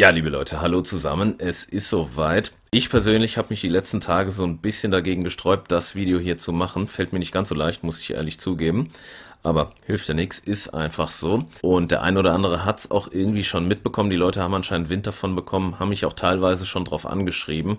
Ja, liebe Leute, hallo zusammen. Es ist soweit. Ich persönlich habe mich die letzten Tage so ein bisschen dagegen gesträubt, das Video hier zu machen. Fällt mir nicht ganz so leicht, muss ich ehrlich zugeben. Aber hilft ja nichts, ist einfach so. Und der ein oder andere hat es auch irgendwie schon mitbekommen. Die Leute haben anscheinend Wind davon bekommen, haben mich auch teilweise schon drauf angeschrieben.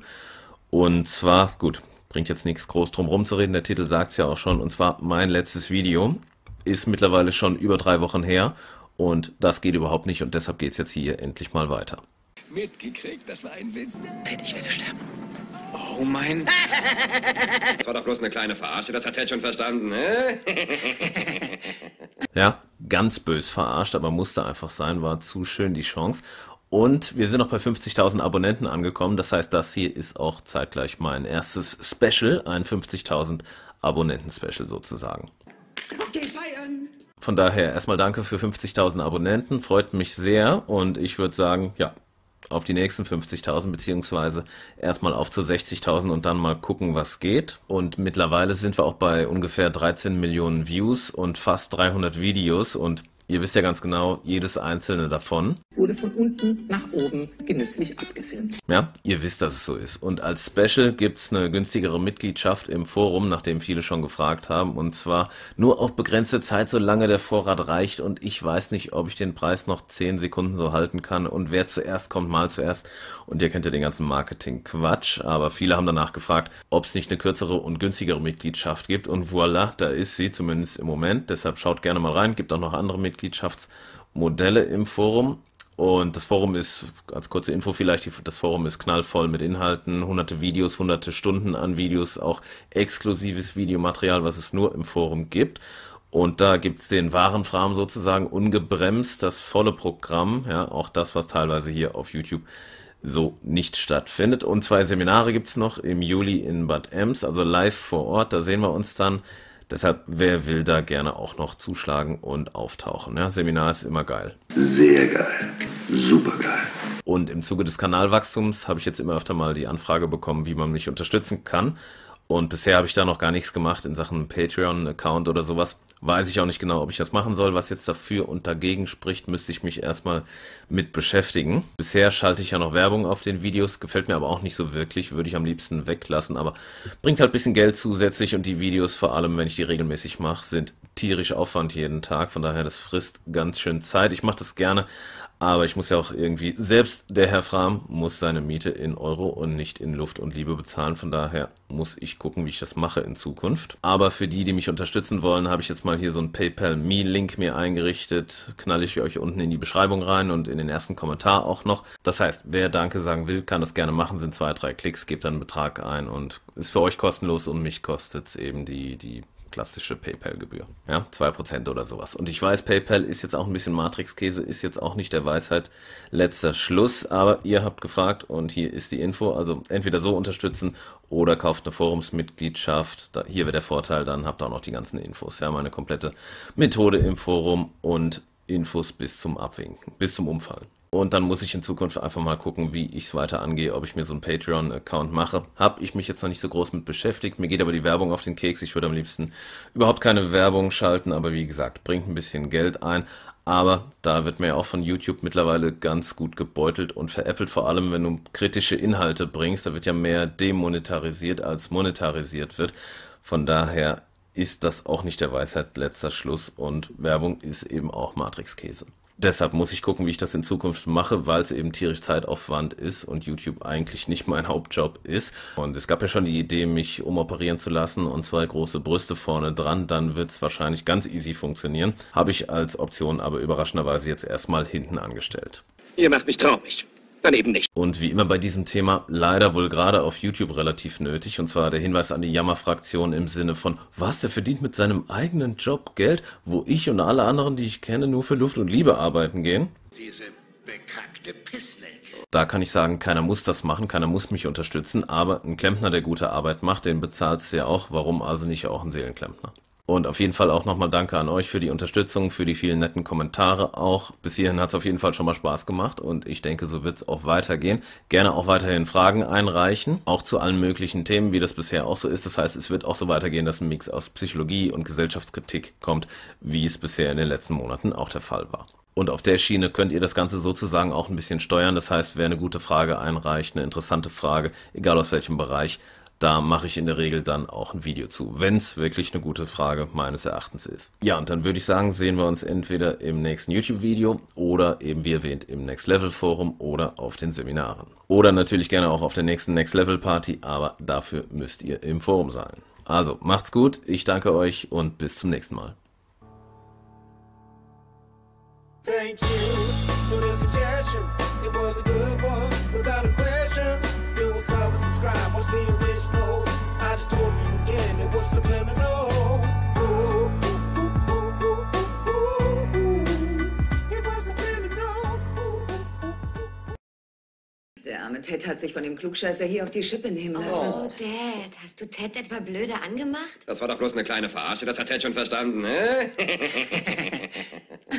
Und zwar, gut, bringt jetzt nichts groß drum rumzureden, der Titel sagt es ja auch schon. Und zwar mein letztes Video ist mittlerweile schon über drei Wochen her und das geht überhaupt nicht und deshalb geht es jetzt hier endlich mal weiter. Mitgekriegt, das war ein Witz. Ted, ich werde sterben. Oh mein... Das war doch bloß eine kleine Verarsche, das hat Ted schon verstanden, ne? ja, ganz bös verarscht, aber musste einfach sein, war zu schön die Chance. Und wir sind noch bei 50.000 Abonnenten angekommen. Das heißt, das hier ist auch zeitgleich mein erstes Special, ein 50.000 Abonnenten-Special sozusagen. Okay, feiern! Von daher erstmal danke für 50.000 Abonnenten, freut mich sehr und ich würde sagen, ja, auf die nächsten 50.000 beziehungsweise erstmal auf zu 60.000 und dann mal gucken, was geht. Und mittlerweile sind wir auch bei ungefähr 13 Millionen Views und fast 300 Videos und Ihr wisst ja ganz genau, jedes einzelne davon wurde von unten nach oben genüsslich abgefilmt. Ja, ihr wisst, dass es so ist. Und als Special gibt es eine günstigere Mitgliedschaft im Forum, nachdem viele schon gefragt haben. Und zwar nur auf begrenzte Zeit, solange der Vorrat reicht. Und ich weiß nicht, ob ich den Preis noch 10 Sekunden so halten kann. Und wer zuerst kommt, mal zuerst. Und ihr kennt ja den ganzen Marketing-Quatsch. Aber viele haben danach gefragt, ob es nicht eine kürzere und günstigere Mitgliedschaft gibt. Und voilà, da ist sie zumindest im Moment. Deshalb schaut gerne mal rein. Gibt auch noch andere Mitglieder. Mitgliedschaftsmodelle im Forum. Und das Forum ist, als kurze Info vielleicht, das Forum ist knallvoll mit Inhalten, hunderte Videos, hunderte Stunden an Videos, auch exklusives Videomaterial, was es nur im Forum gibt. Und da gibt es den wahren Framen sozusagen ungebremst, das volle Programm, ja, auch das, was teilweise hier auf YouTube so nicht stattfindet. Und zwei Seminare gibt es noch im Juli in Bad Ems, also live vor Ort, da sehen wir uns dann. Deshalb, wer will da gerne auch noch zuschlagen und auftauchen? Ja, Seminar ist immer geil. Sehr geil. Super geil. Und im Zuge des Kanalwachstums habe ich jetzt immer öfter mal die Anfrage bekommen, wie man mich unterstützen kann. Und bisher habe ich da noch gar nichts gemacht in Sachen Patreon-Account oder sowas weiß ich auch nicht genau, ob ich das machen soll. Was jetzt dafür und dagegen spricht, müsste ich mich erstmal mit beschäftigen. Bisher schalte ich ja noch Werbung auf den Videos, gefällt mir aber auch nicht so wirklich, würde ich am liebsten weglassen, aber bringt halt ein bisschen Geld zusätzlich und die Videos, vor allem wenn ich die regelmäßig mache, sind tierisch Aufwand jeden Tag. Von daher, das frisst ganz schön Zeit. Ich mache das gerne, aber ich muss ja auch irgendwie, selbst der Herr Fram muss seine Miete in Euro und nicht in Luft und Liebe bezahlen. Von daher muss ich gucken, wie ich das mache in Zukunft. Aber für die, die mich unterstützen wollen, habe ich jetzt mal hier so einen PayPal-Me-Link mir eingerichtet. Knalle ich euch unten in die Beschreibung rein und in den ersten Kommentar auch noch. Das heißt, wer Danke sagen will, kann das gerne machen. Sind zwei, drei Klicks, gebt dann einen Betrag ein und ist für euch kostenlos und mich kostet es eben die, die klassische PayPal-Gebühr. Ja, 2% oder sowas. Und ich weiß, PayPal ist jetzt auch ein bisschen Matrix-Käse, ist jetzt auch nicht der Weisheit letzter Schluss, aber ihr habt gefragt und hier ist die Info. Also entweder so unterstützen oder kauft eine Forumsmitgliedschaft. Da, hier wäre der Vorteil, dann habt ihr auch noch die ganzen Infos. Ja, meine komplette Methode im Forum und Infos bis zum Abwinken, bis zum Umfallen. Und dann muss ich in Zukunft einfach mal gucken, wie ich es weiter angehe, ob ich mir so einen Patreon-Account mache. Hab ich mich jetzt noch nicht so groß mit beschäftigt. Mir geht aber die Werbung auf den Keks. Ich würde am liebsten überhaupt keine Werbung schalten, aber wie gesagt, bringt ein bisschen Geld ein. Aber da wird mir ja auch von YouTube mittlerweile ganz gut gebeutelt und veräppelt, vor allem wenn du kritische Inhalte bringst. Da wird ja mehr demonetarisiert als monetarisiert wird. Von daher ist das auch nicht der Weisheit letzter Schluss und Werbung ist eben auch Matrix-Käse deshalb muss ich gucken, wie ich das in Zukunft mache, weil es eben tierisch Zeitaufwand ist und YouTube eigentlich nicht mein Hauptjob ist. Und es gab ja schon die Idee, mich umoperieren zu lassen und zwei große Brüste vorne dran, dann wird es wahrscheinlich ganz easy funktionieren. Habe ich als Option aber überraschenderweise jetzt erstmal hinten angestellt. Ihr macht mich traurig dann eben nicht. Und wie immer bei diesem Thema, leider wohl gerade auf YouTube relativ nötig, und zwar der Hinweis an die Jammerfraktion im Sinne von, was, der verdient mit seinem eigenen Job Geld, wo ich und alle anderen, die ich kenne, nur für Luft und Liebe arbeiten gehen? Diese bekackte Pissnäcke. Da kann ich sagen, keiner muss das machen, keiner muss mich unterstützen, aber ein Klempner, der gute Arbeit macht, den bezahlt bezahlt's ja auch, warum also nicht auch ein Seelenklempner? Und auf jeden Fall auch nochmal danke an euch für die Unterstützung, für die vielen netten Kommentare auch. Bis hierhin hat es auf jeden Fall schon mal Spaß gemacht und ich denke, so wird es auch weitergehen. Gerne auch weiterhin Fragen einreichen, auch zu allen möglichen Themen, wie das bisher auch so ist. Das heißt, es wird auch so weitergehen, dass ein Mix aus Psychologie und Gesellschaftskritik kommt, wie es bisher in den letzten Monaten auch der Fall war. Und auf der Schiene könnt ihr das Ganze sozusagen auch ein bisschen steuern. Das heißt, wer eine gute Frage einreicht, eine interessante Frage, egal aus welchem Bereich, da mache ich in der Regel dann auch ein Video zu, wenn es wirklich eine gute Frage meines Erachtens ist. Ja, und dann würde ich sagen, sehen wir uns entweder im nächsten YouTube-Video oder eben wie erwähnt im Next Level Forum oder auf den Seminaren. Oder natürlich gerne auch auf der nächsten Next Level Party, aber dafür müsst ihr im Forum sein. Also, macht's gut, ich danke euch und bis zum nächsten Mal. Thank you for the suggestion. It was a good one without a question. Do a couple subscribe, watch the der arme Ted hat sich von dem Klugscheißer hier auf die Schippe nehmen oh. lassen. Oh, Dad, hast du Ted etwa blöde angemacht? Das war doch bloß eine kleine Verarsche, das hat Ted schon verstanden, ne?